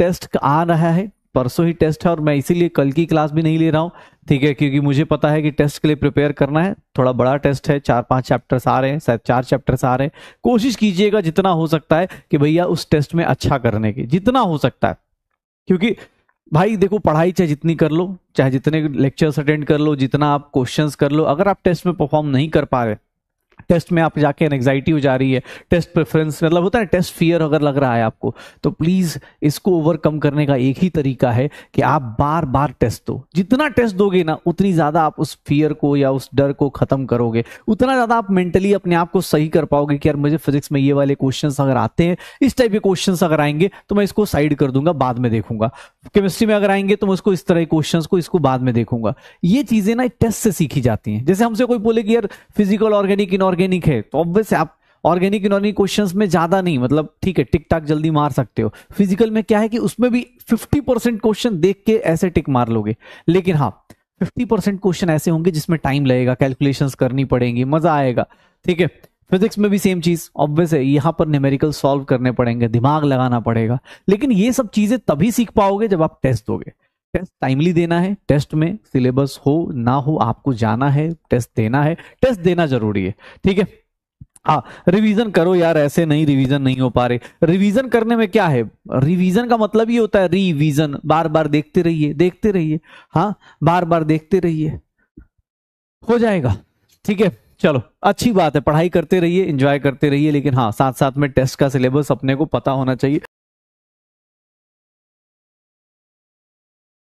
test आ रहा है परसों ही टेस्ट है और मैं इसीलिए कल की क्लास भी नहीं ले रहा हूँ ठीक है क्योंकि मुझे पता है कि टेस्ट के लिए प्रिपेयर करना है थोड़ा बड़ा टेस्ट है चार पांच चैप्टर्स आ रहे हैं शायद चार चैप्टर्स आ रहे हैं कोशिश कीजिएगा जितना हो सकता है कि भैया उस टेस्ट में अच्छा करने की जितना हो सकता है क्योंकि भाई देखो पढ़ाई चाहे जितनी कर लो चाहे जितने लेक्चर्स अटेंड कर लो जितना आप क्वेश्चंस कर लो अगर आप टेस्ट में परफॉर्म नहीं कर पा रहे टेस्ट में आप जाके एंगजाइटी हो जा रही है टेस्ट प्रेफरेंस मतलब होता है टेस्ट फियर अगर लग रहा है आपको तो प्लीज़ इसको ओवरकम करने का एक ही तरीका है कि आप बार बार टेस्ट दो जितना टेस्ट दोगे ना उतनी ज़्यादा आप उस फियर को या उस डर को ख़त्म करोगे उतना ज़्यादा आप मेंटली अपने आप को सही कर पाओगे कि यार मुझे फिजिक्स में ये वाले क्वेश्चन अगर आते हैं इस टाइप के क्वेश्चन अगर आएंगे तो मैं इसको साइड कर दूंगा बाद में देखूंगा केमिस्ट्री में अगर आएंगे तो मैं उसको इस तरह के क्वेश्चन को इसको बाद में देखूंगा ये चीज़ें ना टेस्ट से सीखी जाती हैं जैसे हमसे कोई बोले कि यार फिजिकल ऑर्गेनिक इनऑर्गेनिक ऑर्गेनिक है तो ऑब्वियस आप ऑर्गेनिक इनऑर्गेनिक क्वेश्चन में ज्यादा नहीं मतलब ठीक है टिक टाक जल्दी मार सकते हो फिजिकल में क्या है कि उसमें भी 50 परसेंट क्वेश्चन देख के ऐसे टिक मार लोगे लेकिन हाँ 50 परसेंट क्वेश्चन ऐसे होंगे जिसमें टाइम लगेगा कैलकुलेशंस करनी पड़ेंगी मजा आएगा ठीक है फिजिक्स में भी सेम चीज ऑब्वियस है यहाँ पर न्यूमेरिकल सॉल्व करने पड़ेंगे दिमाग लगाना पड़ेगा लेकिन ये सब चीजें तभी सीख पाओगे जब आप टेस्ट दोगे टेस्ट टाइमली देना है टेस्ट में सिलेबस हो ना हो आपको जाना है टेस्ट देना है टेस्ट देना जरूरी है ठीक है हाँ रिवीजन करो यार ऐसे नहीं रिवीजन नहीं हो पा रहे रिवीजन करने में क्या है रिवीजन का मतलब ये होता है रिवीजन बार बार देखते रहिए देखते रहिए हाँ बार बार देखते रहिए हो जाएगा ठीक है चलो अच्छी बात है पढ़ाई करते रहिए एंजॉय करते रहिए लेकिन हाँ साथ साथ में टेस्ट का सिलेबस अपने को पता होना चाहिए